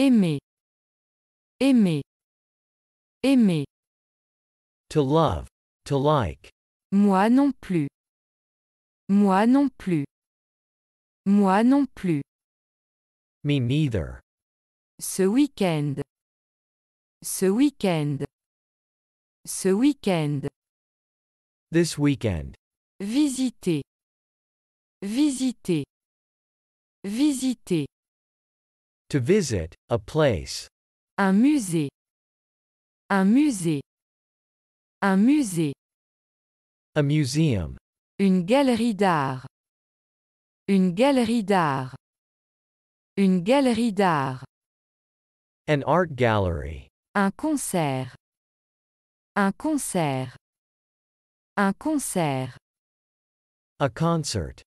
aimer aimer aimer to love to like moi non plus moi non plus moi non plus me neither ce week-end ce week-end ce week-end this weekend visiter visiter visiter To visit, a place. Un musée. Un musée. Un musée. A museum. Une galerie d'art. Une galerie d'art. Une galerie d'art. An art gallery. Un concert. Un concert. Un concert. A concert.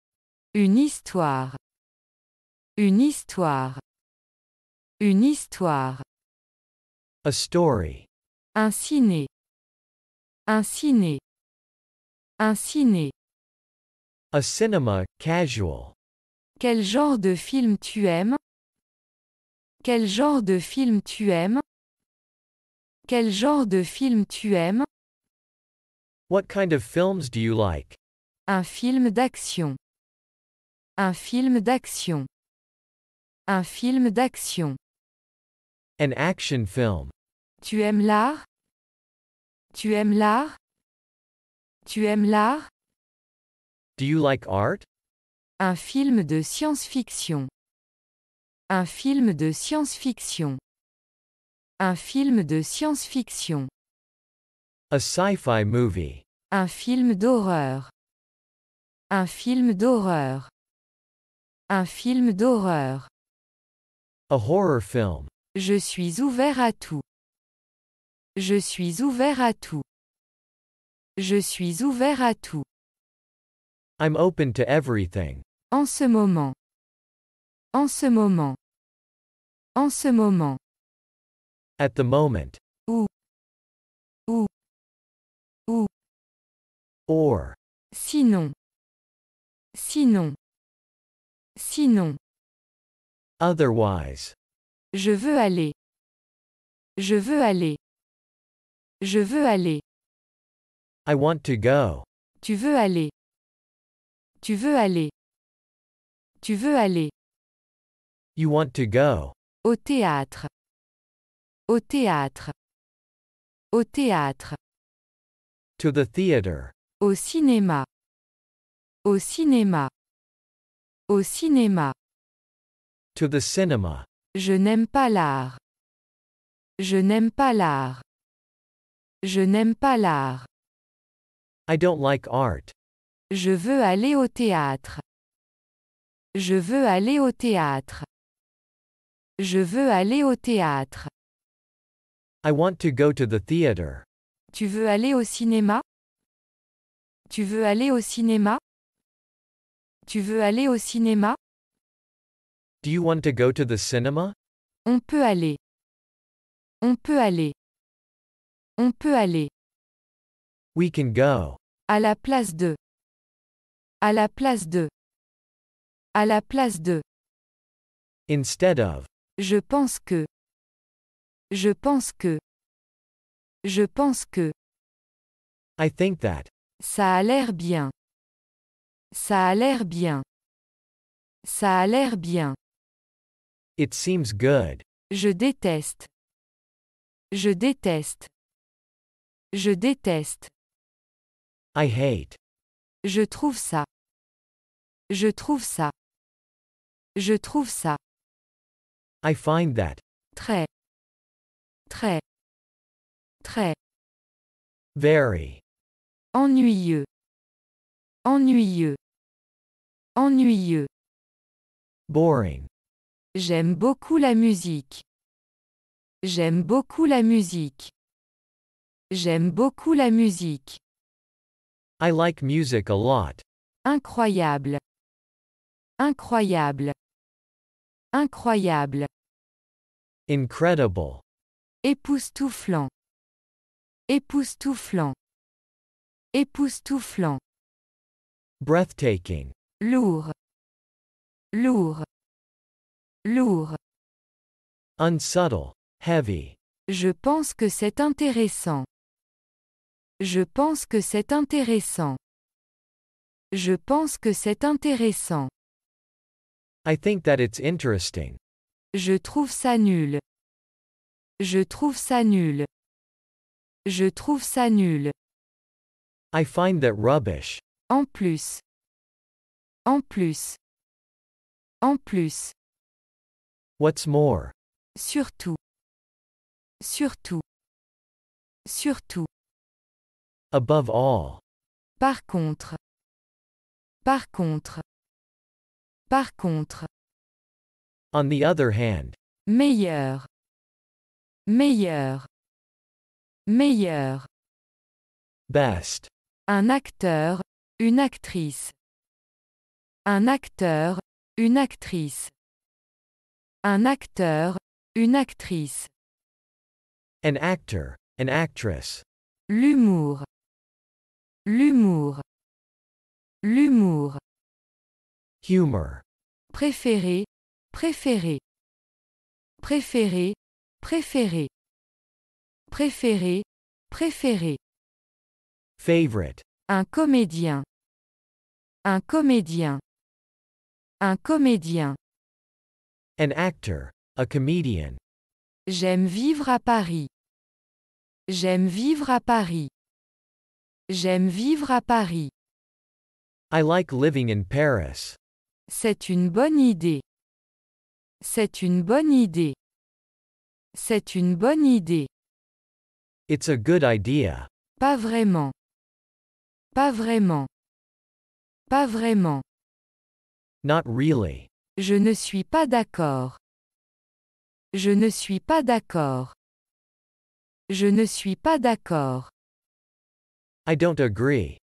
Une histoire. Une histoire. Une histoire. A story. Un ciné. Un ciné. Un ciné. A cinema, casual. Quel genre de film tu aimes Quel genre de film tu aimes Quel genre de film tu aimes What kind of films do you like? Un film d'action. Un film d'action. Un film d'action. An action film. Tu aimes l'art? Tu aimes l'art? Tu aimes l'art? Do you like art? Un film de science-fiction. Un film de science-fiction. Un film de science-fiction. A sci-fi movie. Un film d'horreur. Un film d'horreur. Un film d'horreur. A horror film. Je suis ouvert à tout. Je suis ouvert à tout. Je suis ouvert à tout. I'm open to everything. En ce moment. En ce moment. En ce moment. At the moment. Ou. Ou. Ou. Or. Sinon. Sinon. Sinon. Otherwise. Je veux aller. Je veux aller. Je veux aller. I want to go. Tu veux aller. Tu veux aller. Tu veux aller. You want to go. Au théâtre. Au théâtre. Au théâtre. To the theater. Au cinéma. Au cinéma. Au cinéma. To the cinema. Je n'aime pas l'art. Je n'aime pas l'art. Je n'aime pas l'art. I don't like art. Je veux aller au théâtre. Je veux aller au théâtre. Je veux aller au théâtre. I want to go to the theater. Tu veux aller au cinéma Tu veux aller au cinéma Tu veux aller au cinéma Do you want to go to the cinema? On peut aller. On peut aller. On peut aller. We can go. À la place de. À la place de. À la place de. Instead of. Je pense que. Je pense que. Je pense que. I think that. Ça a l'air bien. Ça a l'air bien. Ça a l'air bien. It seems good. Je déteste. Je déteste. Je déteste. I hate. Je trouve ça. Je trouve ça. Je trouve ça. I find that. Très. Très. Très. Very. Ennuyeux. Ennuyeux. Ennuyeux. Boring. J'aime beaucoup la musique. J'aime beaucoup la musique. J'aime beaucoup la musique. I like music a lot. Incroyable. Incroyable. Incroyable. Incredible. Époustouflant. Époustouflant. Époustouflant. Breathtaking. Lourd. Lourd. Lourd. Unsubtle. Heavy. Je pense que c'est intéressant. Je pense que c'est intéressant. Je pense que c'est intéressant. I think that it's interesting. Je trouve ça nul. Je trouve ça nul. Je trouve ça nul. I find that rubbish. En plus. En plus. En plus. What's more? Surtout. Surtout. Surtout. Above all. Par contre. Par contre. Par contre. On the other hand. Meilleur. Meilleur. Meilleur. Best. Un acteur, une actrice. Un acteur, une actrice. Un acteur, une actrice. An actor, an actress. L'humour. L'humour. L'humour. Humour. Préféré, préféré. Préféré, préféré. Préféré, préféré. Favorite. Un comédien. Un comédien. Un comédien. An actor, a comedian. J'aime vivre à Paris. J'aime vivre à Paris. J'aime vivre à Paris. I like living in Paris. C'est une bonne idée. C'est une bonne idée. C'est une bonne idée. It's a good idea. Pas vraiment. Pas vraiment. Pas vraiment. Not really. Je ne suis pas d'accord. Je ne suis pas d'accord. Je ne suis pas d'accord. I don't agree.